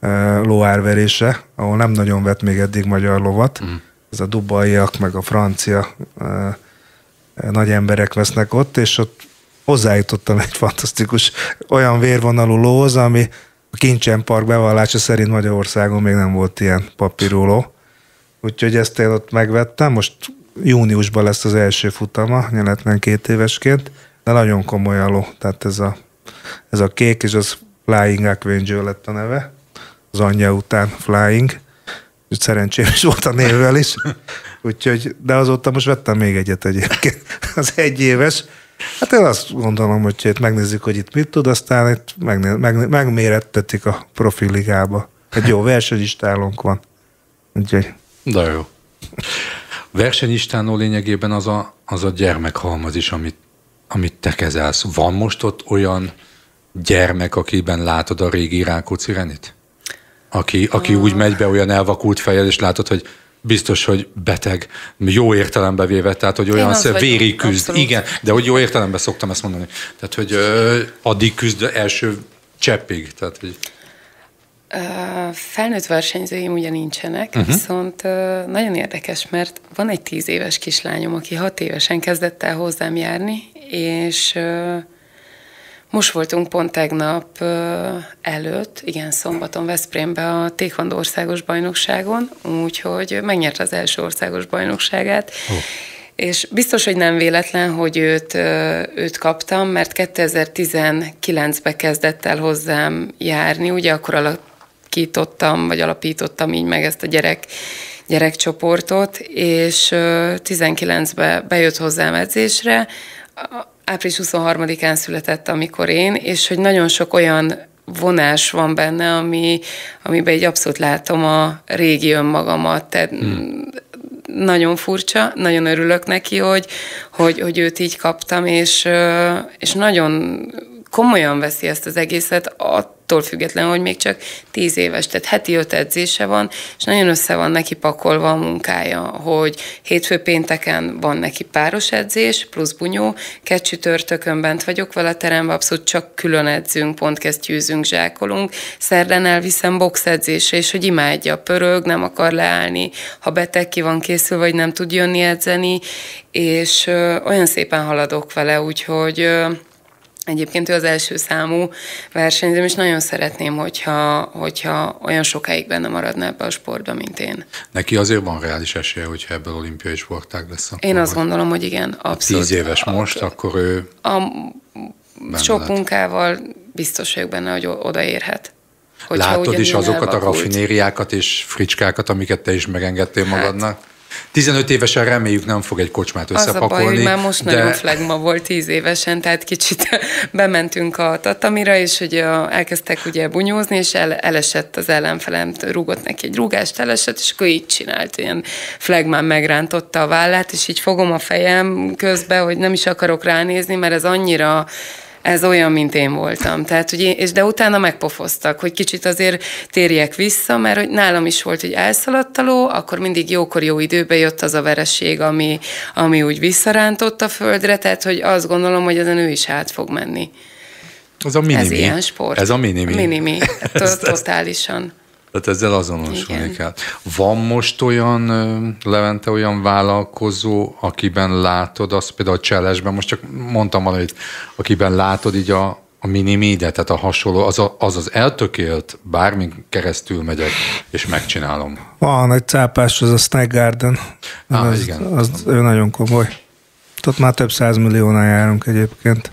eh, lóárverése, ahol nem nagyon vett még eddig magyar lovat, mm ez a dubaiak, meg a francia nagy emberek vesznek ott, és ott hozzájutottam egy fantasztikus olyan vérvonalú lóhoz, ami a Kincsen Park bevallása szerint Magyarországon még nem volt ilyen papíróló. Úgyhogy ezt én ott megvettem, most júniusban lesz az első futama, nyeletlen két évesként, de nagyon komoly aló, tehát ez a, ez a kék, és az Flying Aquangel lett a neve, az anyja után Flying, szerencsére is volt a névvel is. Úgyhogy, de azóta most vettem még egyet egyébként, az egy éves. Hát én azt gondolom, hogy itt megnézzük, hogy itt mit tud, aztán itt megné- meg- megmérettetik a profiligába. Egy jó versenyistálónk van. Úgyhogy... De jó. Versenyistánó lényegében az a, az a gyermekhalmaz is, amit, amit te kezelsz. Van most ott olyan gyermek, akiben látod a régi Rákóczi Renit? aki, aki úgy megy be olyan elvakult fejjel, és látod, hogy biztos, hogy beteg, jó értelembe véve, tehát hogy olyan szép véri küzd, abszolút. igen, de hogy jó értelemben szoktam ezt mondani, tehát hogy ö, addig küzd első cseppig, tehát hogy... Uh, felnőtt versenyzőim ugye nincsenek, uh-huh. viszont ö, nagyon érdekes, mert van egy tíz éves kislányom, aki hat évesen kezdett el hozzám járni, és ö, most voltunk pont tegnap előtt, igen, szombaton Veszprémbe a Tékvandó országos bajnokságon, úgyhogy megnyerte az első országos bajnokságát. Oh. És biztos, hogy nem véletlen, hogy őt, őt kaptam, mert 2019-ben kezdett el hozzám járni, ugye akkor alakítottam, vagy alapítottam így meg ezt a gyerek gyerekcsoportot, és 19-ben bejött hozzám edzésre, április 23-án született, amikor én, és hogy nagyon sok olyan vonás van benne, ami, amiben egy abszolút látom a régi önmagamat. Tehát hmm. nagyon furcsa, nagyon örülök neki, hogy, hogy, hogy őt így kaptam, és, és nagyon komolyan veszi ezt az egészet, attól függetlenül, hogy még csak tíz éves, tehát heti öt edzése van, és nagyon össze van neki pakolva a munkája, hogy hétfő pénteken van neki páros edzés, plusz bunyó, kett csütörtökön bent vagyok vele teremben, abszolút csak külön edzünk, pont kesztyűzünk, zsákolunk, szerdán elviszem box edzésre, és hogy imádja, pörög, nem akar leállni, ha beteg ki van készül, vagy nem tud jönni edzeni, és olyan szépen haladok vele, úgyhogy Egyébként ő az első számú versenyzőm, és nagyon szeretném, hogyha, hogyha olyan sokáig benne maradna ebbe a sportba, mint én. Neki azért van reális esélye, hogyha ebből olimpiai sportág lesz. Akkor én azt gondolom, hogy igen, abszolút. Tíz éves a, most, akkor ő... A, sok lehet. munkával biztos vagyok benne, hogy odaérhet. Hogyha Látod is azokat elvakult. a raffinériákat és fricskákat, amiket te is megengedtél hát, magadnak? 15 évesen reméljük nem fog egy kocsmát összepakolni. Az a baj, hogy már most de... nagyon flagma volt 10 évesen, tehát kicsit bementünk a tatamira, és hogy elkezdtek ugye bunyózni, és el, elesett az ellenfelem, rúgott neki egy rúgást, elesett, és akkor így csinált, ilyen flagmán megrántotta a vállát, és így fogom a fejem közben, hogy nem is akarok ránézni, mert ez annyira ez olyan, mint én voltam. Tehát, hogy én, és de utána megpofoztak, hogy kicsit azért térjek vissza, mert hogy nálam is volt, hogy elszaladt a ló, akkor mindig jókor jó időbe jött az a vereség, ami, ami úgy visszarántott a földre, tehát hogy azt gondolom, hogy ezen ő is át fog menni. Ez a minimi. Ez ilyen sport. Ez a minimi. minimi, totálisan. Tehát ezzel azonosulni Igen. kell. Van most olyan, Levente, olyan vállalkozó, akiben látod, azt például a Cselesben, most csak mondtam valamit, akiben látod így a, a minimidet, tehát a hasonló, az, a, az az eltökélt, bármin keresztül megyek, és megcsinálom. Van egy cápás, az a Snack Garden. Á, az, igen. Az, az ő nagyon komoly. Ott már több százmilliónál járunk egyébként.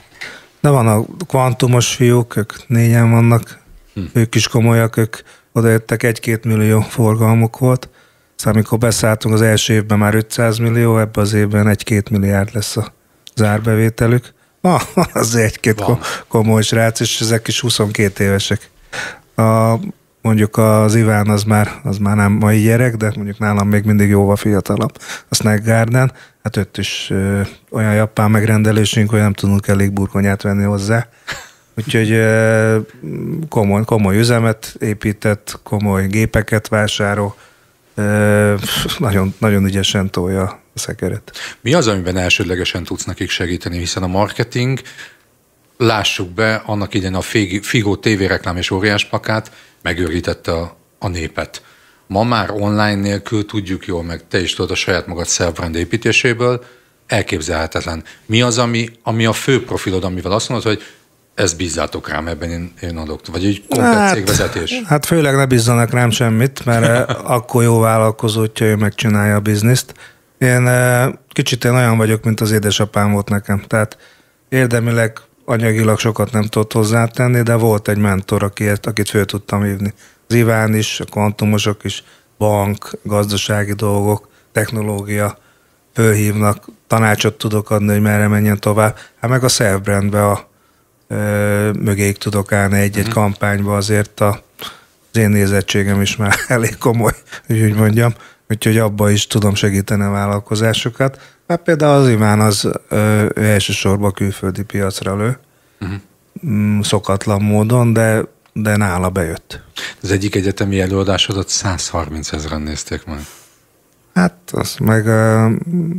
De van a kvantumos fiúk, ők négyen vannak, hm. ők is komolyak, ők jöttek, egy-két millió forgalmuk volt, szóval amikor beszálltunk az első évben már 500 millió, ebben az évben egy-két milliárd lesz a zárbevételük. Ah, az egy-két Van. komoly srác, és ezek is 22 évesek. A, mondjuk az Iván az már, az már nem mai gyerek, de mondjuk nálam még mindig jóval fiatalabb. A Snack Garden, hát ott is ö, olyan japán megrendelésünk, hogy nem tudunk elég burkonyát venni hozzá. Úgyhogy komoly, komoly üzemet épített, komoly gépeket vásárol, nagyon, nagyon ügyesen tolja a szekeret. Mi az, amiben elsődlegesen tudsz nekik segíteni, hiszen a marketing, lássuk be, annak idején a TV reklám és óriás pakát megőrítette a, a népet. Ma már online nélkül tudjuk jól, meg te is tudod a saját magad self-brand építéséből, elképzelhetetlen. Mi az, ami, ami a fő profilod, amivel azt mondod, hogy ez bízzátok rám, ebben én, én adok, vagy egy komplet hát, cégvezetés? Hát főleg ne bízzanak rám semmit, mert eh, akkor jó vállalkozó, hogyha ő megcsinálja a bizniszt. Én eh, kicsit én olyan vagyok, mint az édesapám volt nekem. Tehát érdemileg anyagilag sokat nem tudott hozzátenni, de volt egy mentor, akiért, akit föl tudtam hívni. Az Iván is, a kvantumosok is, bank, gazdasági dolgok, technológia, fölhívnak, tanácsot tudok adni, hogy merre menjen tovább. Hát meg a self a mögéig tudok állni egy-egy uh-huh. kampányba, azért a, az én nézettségem is már elég komoly, hogy úgy mondjam, úgyhogy abba is tudom segíteni a vállalkozásokat. Hát például az Iván az ő elsősorban külföldi piacra lő, uh-huh. szokatlan módon, de de nála bejött. Az egyik egyetemi előadásodat 130 ezeren nézték meg. Hát, az meg, a,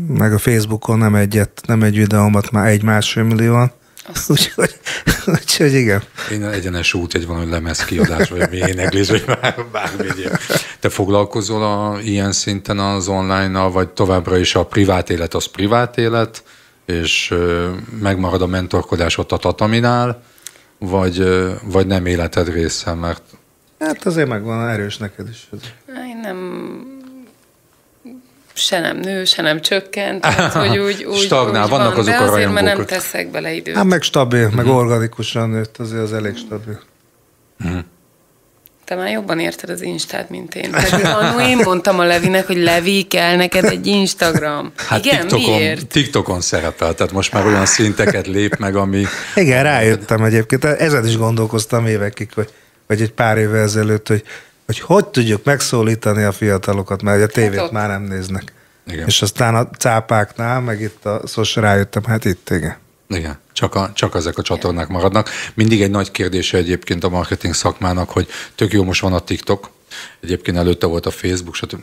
meg a Facebookon nem egyet, nem egy videómat, már egy másfél millióan Úgyhogy, úgyhogy igen. Én egyenes út egy valami kiadás vagy éneklés, vagy bármi ilyen. Te foglalkozol a, ilyen szinten az online vagy továbbra is a privát élet az privát élet, és ö, megmarad a mentorkodás ott a tataminál, vagy, ö, vagy nem életed része, mert... Hát azért megvan erős neked is. Én nem se nem nő, se nem csökken, hogy úgy, úgy, Stagnál, úgy vannak van, azok a a azért, mert nem teszek bele időt. Hát meg stabil, uh-huh. meg mhm. organikusan nőtt, azért az elég stabil. Uh-huh. Te már jobban érted az Instát, mint én. Tehát annó én mondtam a Levinek, hogy Levi, kell neked egy Instagram. Hát Igen, TikTokon, miért? TikTokon szerepel, tehát most már olyan szinteket lép meg, ami... Igen, rájöttem egyébként. Ezen is gondolkoztam évekig, hogy, vagy egy pár évvel ezelőtt, hogy hogy hogy tudjuk megszólítani a fiatalokat, mert a tévét hát már nem néznek. Igen. És aztán a cápáknál, meg itt a szos rájöttem, hát itt igen. Igen, csak, a, csak ezek a csatornák maradnak. Mindig egy nagy kérdése egyébként a marketing szakmának, hogy tök jó most van a TikTok, egyébként előtte volt a Facebook, stb.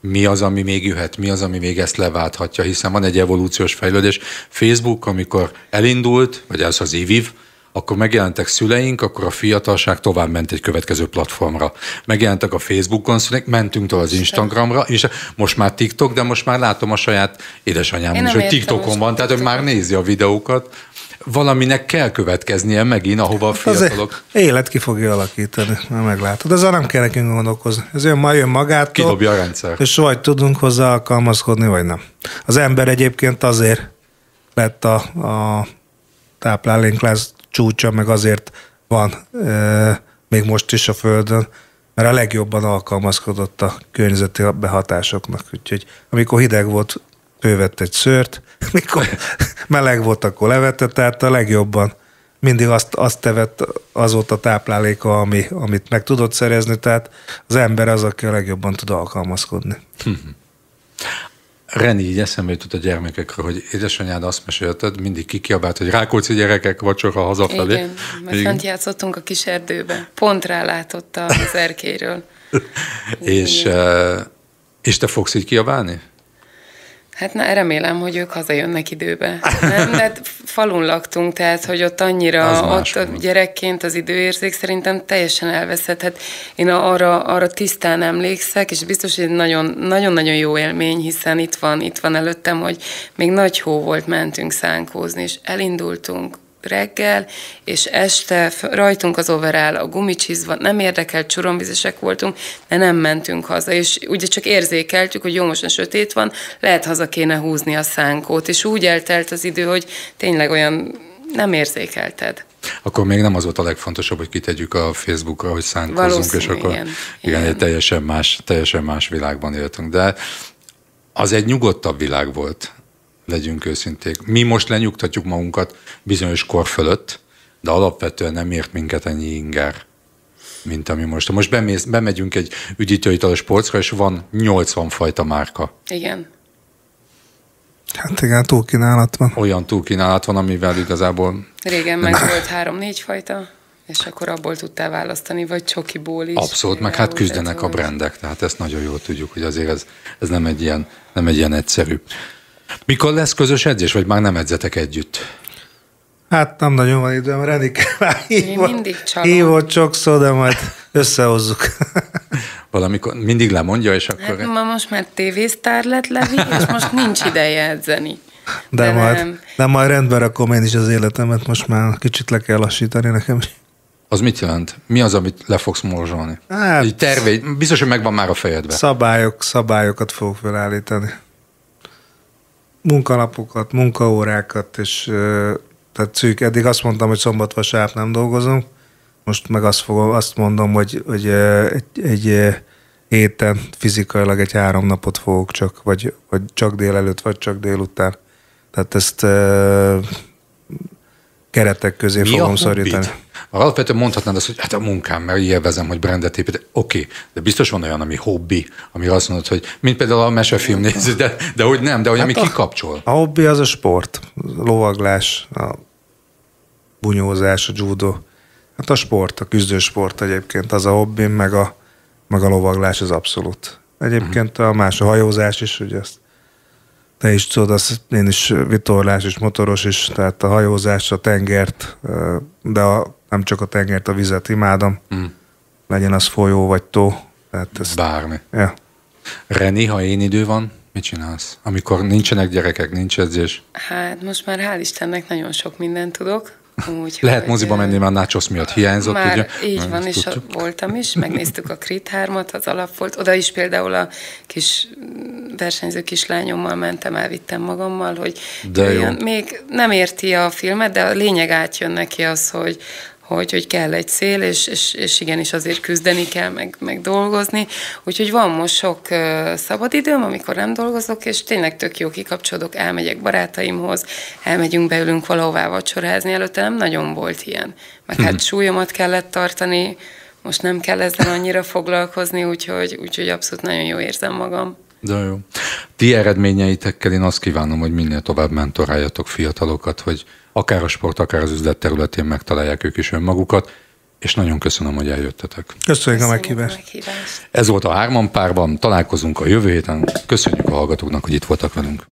mi az, ami még jöhet, mi az, ami még ezt leválthatja, hiszen van egy evolúciós fejlődés. Facebook, amikor elindult, vagy ez az IVIV, akkor megjelentek szüleink, akkor a fiatalság tovább ment egy következő platformra. Megjelentek a Facebookon szüleink, mentünk tovább az Instagramra, és most már TikTok, de most már látom a saját édesanyám is, hogy TikTokon van, tehát hogy már nézi a videókat, valaminek kell következnie megint, ahova a hát fiatalok... Az élet ki fogja alakítani, mert meglátod. Ezzel nem kell nekünk gondolkozni. Ez jön, majd jön magától. Kidobja a rendszer. És vagy tudunk hozzá alkalmazkodni, vagy nem. Az ember egyébként azért lett a, a táplálénk lesz csúcsa, meg azért van e, még most is a Földön, mert a legjobban alkalmazkodott a környezeti behatásoknak. Úgyhogy amikor hideg volt, fővett egy szőrt, mikor meleg volt, akkor levetett, tehát a legjobban mindig azt, azt volt azóta tápláléka, ami, amit meg tudott szerezni, tehát az ember az, aki a legjobban tud alkalmazkodni. Reni, így eszembe jutott a gyermekekről, hogy édesanyád azt mesélted, mindig kikiabált, hogy Rákóczi gyerekek, vacsora hazafelé. Igen, mert Igen. fent játszottunk a kis erdőbe. Pont rálátott az erkéről. és, eh, és te fogsz így kiabálni? Hát na, remélem, hogy ők hazajönnek időbe. Nem, de hát falun laktunk, tehát, hogy ott annyira, az ott a gyerekként az időérzék szerintem teljesen elveszett. Hát én arra, arra tisztán emlékszek, és biztos, hogy nagyon-nagyon jó élmény, hiszen itt van, itt van előttem, hogy még nagy hó volt, mentünk szánkózni, és elindultunk, reggel, és este rajtunk az overall a gumicsizva, nem érdekelt csuromvizesek voltunk, de nem mentünk haza, és ugye csak érzékeltük, hogy jó, most a sötét van, lehet haza kéne húzni a szánkót, és úgy eltelt az idő, hogy tényleg olyan nem érzékelted. Akkor még nem az volt a legfontosabb, hogy kitegyük a Facebookra, hogy szánkózunk, és akkor igen, igen, igen. teljesen, más, teljesen más világban éltünk. De az egy nyugodtabb világ volt legyünk őszinték. Mi most lenyugtatjuk magunkat bizonyos kor fölött, de alapvetően nem ért minket ennyi inger mint ami most. Most bemész, bemegyünk egy üdítőitalos polcra, és van 80 fajta márka. Igen. Hát igen, túlkínálat van. Olyan túlkínálat van, amivel igazából... Régen meg volt három-négy fajta, és akkor abból tudtál választani, vagy csokiból is. Abszolút, meg hát küzdenek a brendek, tehát ezt nagyon jól tudjuk, hogy azért ez, ez nem, egy ilyen, nem egy ilyen egyszerű. Mikor lesz közös edzés, vagy már nem edzetek együtt? Hát nem nagyon van időm, Renik hívott, hívott sokszor, de majd összehozzuk. Valamikor mindig lemondja, és akkor... Hát ma most már tévésztár lett Levi, és most nincs ideje edzeni. De, de, majd, nem. de majd rendben rakom én is az életemet, most már kicsit le kell lassítani nekem is. Az mit jelent? Mi az, amit le fogsz morzsolni? Hát, Így tervei, biztos, hogy megvan már a fejedben. Szabályok, szabályokat fogok felállítani munkanapokat, munkaórákat, és tehát szűk, eddig azt mondtam, hogy szombat vasárnap nem dolgozom, most meg azt, fogom, azt mondom, hogy, hogy egy, egy héten fizikailag egy három napot fogok csak, vagy, vagy csak délelőtt, vagy csak délután. Tehát ezt keretek közé Mi fogom szorítani. Alapvetően mondhatnád azt, hogy hát a munkám, mert élvezem, hogy brandet építek. Oké, okay, de biztos van olyan, ami hobbi, ami azt mondod, hogy mint például a mesefilm néző, de, de hogy nem, de hogy hát ami a, kikapcsol. A hobbi az a sport, a lovaglás, a bunyózás, a judo. Hát a sport, a küzdősport egyébként az a hobbim, meg a, meg a lovaglás az abszolút. Egyébként uh-huh. a más, a hajózás is, ugye azt te is tudod, az én is vitorlás és motoros is, tehát a hajózás, a tengert, de a, nem csak a tengert, a vizet imádom. Mm. Legyen az folyó vagy tó. Tehát ezt, Bármi. Ja. Reni, ha én idő van, mit csinálsz? Amikor nincsenek gyerekek, nincs edzés? Hát most már hál' Istennek nagyon sok mindent tudok. Úgy, Lehet moziba menni, a Nácsosz miatt hiányzott, már ugye? Így van, és a, voltam is, megnéztük a Crit 3-at, az alap volt. Oda is például a kis mm, versenyző kislányommal mentem, elvittem magammal, hogy de jöjjön. Jó. még nem érti a filmet, de a lényeg átjön neki az, hogy hogy, hogy kell egy szél, és, és, és igenis azért küzdeni kell, meg, meg dolgozni. Úgyhogy van most sok uh, szabadidőm, amikor nem dolgozok, és tényleg tök jó kikapcsolódok, elmegyek barátaimhoz, elmegyünk, beülünk valahová vacsorázni. Előtte nem nagyon volt ilyen. Meg hmm. hát mhm. súlyomat kellett tartani, most nem kell ezzel annyira foglalkozni, úgyhogy, úgyhogy abszolút nagyon jó érzem magam. De jó. Ti eredményeitekkel én azt kívánom, hogy minél tovább mentoráljatok fiatalokat, hogy akár a sport, akár az üzlet területén megtalálják ők is önmagukat, és nagyon köszönöm, hogy eljöttetek. Köszönjük, köszönjük a meghívást. meghívást. Ez volt a Hárman Párban, találkozunk a jövő héten. Köszönjük a hallgatóknak, hogy itt voltak velünk.